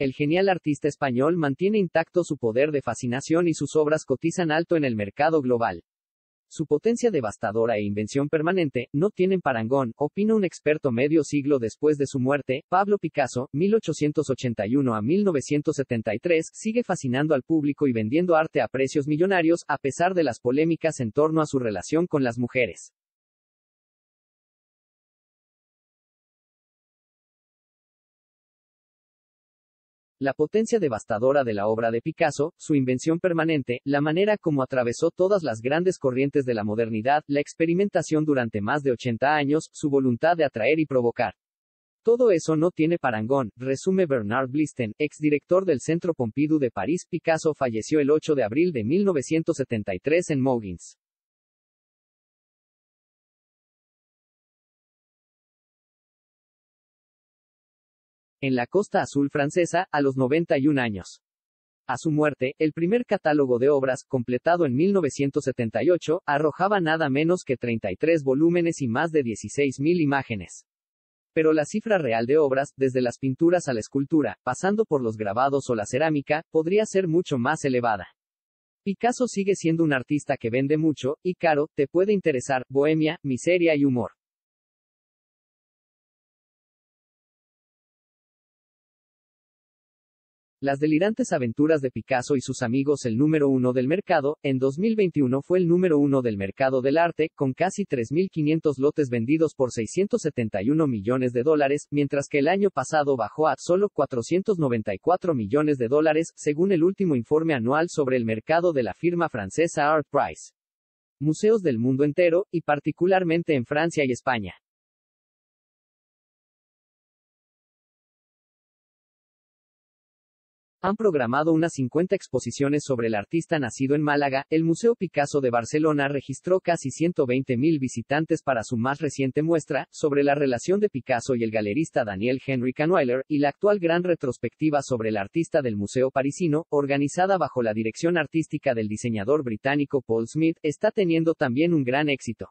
El genial artista español mantiene intacto su poder de fascinación y sus obras cotizan alto en el mercado global. Su potencia devastadora e invención permanente, no tienen parangón, opina un experto medio siglo después de su muerte, Pablo Picasso, 1881 a 1973, sigue fascinando al público y vendiendo arte a precios millonarios, a pesar de las polémicas en torno a su relación con las mujeres. La potencia devastadora de la obra de Picasso, su invención permanente, la manera como atravesó todas las grandes corrientes de la modernidad, la experimentación durante más de 80 años, su voluntad de atraer y provocar. Todo eso no tiene parangón, resume Bernard Blisten, exdirector del Centro Pompidou de París. Picasso falleció el 8 de abril de 1973 en Mogins. en la Costa Azul francesa, a los 91 años. A su muerte, el primer catálogo de obras, completado en 1978, arrojaba nada menos que 33 volúmenes y más de 16.000 imágenes. Pero la cifra real de obras, desde las pinturas a la escultura, pasando por los grabados o la cerámica, podría ser mucho más elevada. Picasso sigue siendo un artista que vende mucho, y caro, te puede interesar, bohemia, miseria y humor. Las delirantes aventuras de Picasso y sus amigos el número uno del mercado, en 2021 fue el número uno del mercado del arte, con casi 3.500 lotes vendidos por 671 millones de dólares, mientras que el año pasado bajó a solo 494 millones de dólares, según el último informe anual sobre el mercado de la firma francesa Art Price. Museos del mundo entero, y particularmente en Francia y España. Han programado unas 50 exposiciones sobre el artista nacido en Málaga. El Museo Picasso de Barcelona registró casi 120.000 visitantes para su más reciente muestra, sobre la relación de Picasso y el galerista Daniel Henry Kahnweiler, y la actual gran retrospectiva sobre el artista del Museo Parisino, organizada bajo la dirección artística del diseñador británico Paul Smith, está teniendo también un gran éxito.